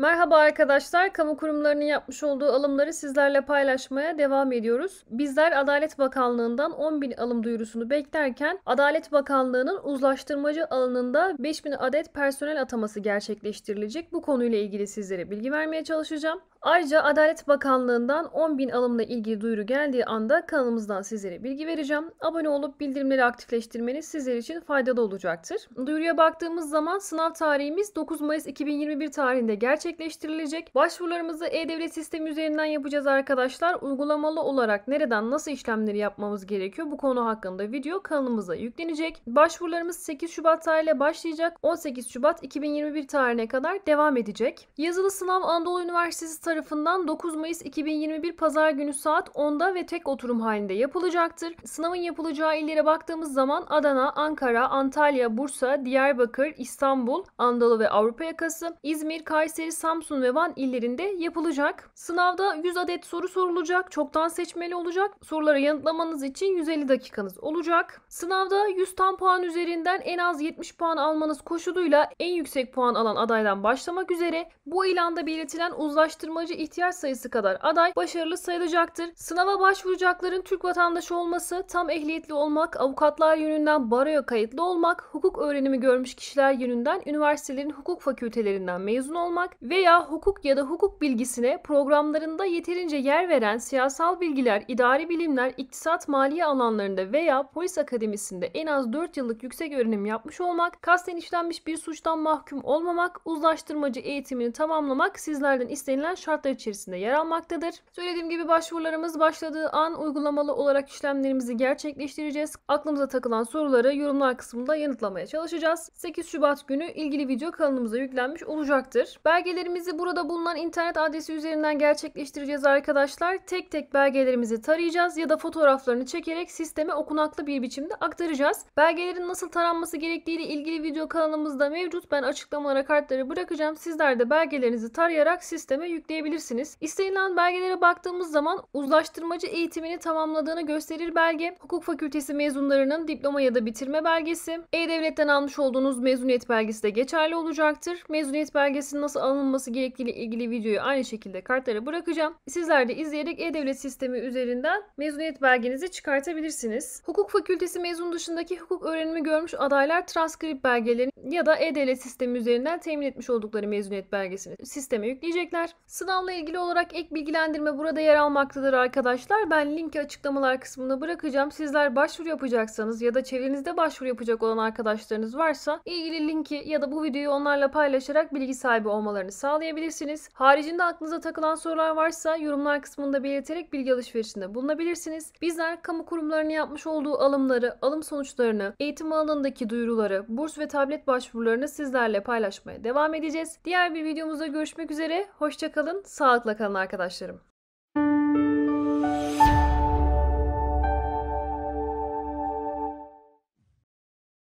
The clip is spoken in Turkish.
Merhaba arkadaşlar. Kamu kurumlarının yapmış olduğu alımları sizlerle paylaşmaya devam ediyoruz. Bizler Adalet Bakanlığı'ndan 10 bin alım duyurusunu beklerken Adalet Bakanlığı'nın uzlaştırmacı alanında 5 bin adet personel ataması gerçekleştirilecek. Bu konuyla ilgili sizlere bilgi vermeye çalışacağım. Ayrıca Adalet Bakanlığı'ndan 10 bin alımla ilgili duyuru geldiği anda kanalımızdan sizlere bilgi vereceğim. Abone olup bildirimleri aktifleştirmeniz sizler için faydalı olacaktır. Duyuruya baktığımız zaman sınav tarihimiz 9 Mayıs 2021 tarihinde gerçekleştirilecek. Başvurularımızı e-devlet sistemi üzerinden yapacağız arkadaşlar. Uygulamalı olarak nereden nasıl işlemleri yapmamız gerekiyor bu konu hakkında video kanalımıza yüklenecek. Başvurularımız 8 Şubat tarihiyle başlayacak. 18 Şubat 2021 tarihine kadar devam edecek. Yazılı sınav Anadolu Üniversitesi tarafından 9 Mayıs 2021 Pazar günü saat 10'da ve tek oturum halinde yapılacaktır. Sınavın yapılacağı illere baktığımız zaman Adana, Ankara, Antalya, Bursa, Diyarbakır, İstanbul, Andalı ve Avrupa yakası, İzmir, Kayseri, Samsun ve Van illerinde yapılacak. Sınavda 100 adet soru sorulacak, çoktan seçmeli olacak. Soruları yanıtlamanız için 150 dakikanız olacak. Sınavda 100 tam puan üzerinden en az 70 puan almanız koşuluyla en yüksek puan alan adaydan başlamak üzere bu ilanda belirtilen uzlaştırma amacı ihtiyaç sayısı kadar aday başarılı sayılacaktır. Sınava başvuracakların Türk vatandaşı olması, tam ehliyetli olmak, avukatlar yönünden baroya kayıtlı olmak, hukuk öğrenimi görmüş kişiler yönünden üniversitelerin hukuk fakültelerinden mezun olmak veya hukuk ya da hukuk bilgisine programlarında yeterince yer veren siyasal bilgiler, idari bilimler, iktisat, maliye alanlarında veya polis akademisinde en az 4 yıllık yüksek öğrenim yapmış olmak, kasten işlenmiş bir suçtan mahkum olmamak, uzlaştırmacı eğitimini tamamlamak sizlerden istenilen şart şartlar içerisinde yer almaktadır. Söylediğim gibi başvurularımız başladığı an uygulamalı olarak işlemlerimizi gerçekleştireceğiz. Aklımıza takılan soruları yorumlar kısmında yanıtlamaya çalışacağız. 8 Şubat günü ilgili video kanalımıza yüklenmiş olacaktır. Belgelerimizi burada bulunan internet adresi üzerinden gerçekleştireceğiz arkadaşlar. Tek tek belgelerimizi tarayacağız ya da fotoğraflarını çekerek sisteme okunaklı bir biçimde aktaracağız. Belgelerin nasıl taranması gerektiği ilgili video kanalımızda mevcut. Ben açıklamalara kartları bırakacağım. Sizler de belgelerinizi tarayarak sisteme yükleyebilirsiniz başlayabilirsiniz. İstenilen belgelere baktığımız zaman uzlaştırmacı eğitimini tamamladığını gösterir belge, hukuk fakültesi mezunlarının diploma ya da bitirme belgesi, E-Devlet'ten almış olduğunuz mezuniyet belgesi de geçerli olacaktır. Mezuniyet belgesinin nasıl alınması gerektiğiyle ilgili videoyu aynı şekilde kartlara bırakacağım. Sizler de izleyerek E-Devlet sistemi üzerinden mezuniyet belgenizi çıkartabilirsiniz. Hukuk fakültesi mezun dışındaki hukuk öğrenimi görmüş adaylar transkript belgelerini ya da E-Devlet sistemi üzerinden temin etmiş oldukları mezuniyet belgesini sisteme yükleyecekler. Sınav sınavla ilgili olarak ek bilgilendirme burada yer almaktadır arkadaşlar. Ben linki açıklamalar kısmında bırakacağım. Sizler başvuru yapacaksanız ya da çevrenizde başvuru yapacak olan arkadaşlarınız varsa ilgili linki ya da bu videoyu onlarla paylaşarak bilgi sahibi olmalarını sağlayabilirsiniz. Haricinde aklınıza takılan sorular varsa yorumlar kısmında belirterek bilgi alışverişinde bulunabilirsiniz. Bizler kamu kurumlarının yapmış olduğu alımları, alım sonuçlarını, eğitim alanındaki duyuruları, burs ve tablet başvurularını sizlerle paylaşmaya devam edeceğiz. Diğer bir videomuzda görüşmek üzere. Hoşçakalın sağlıkla kalın arkadaşlarım.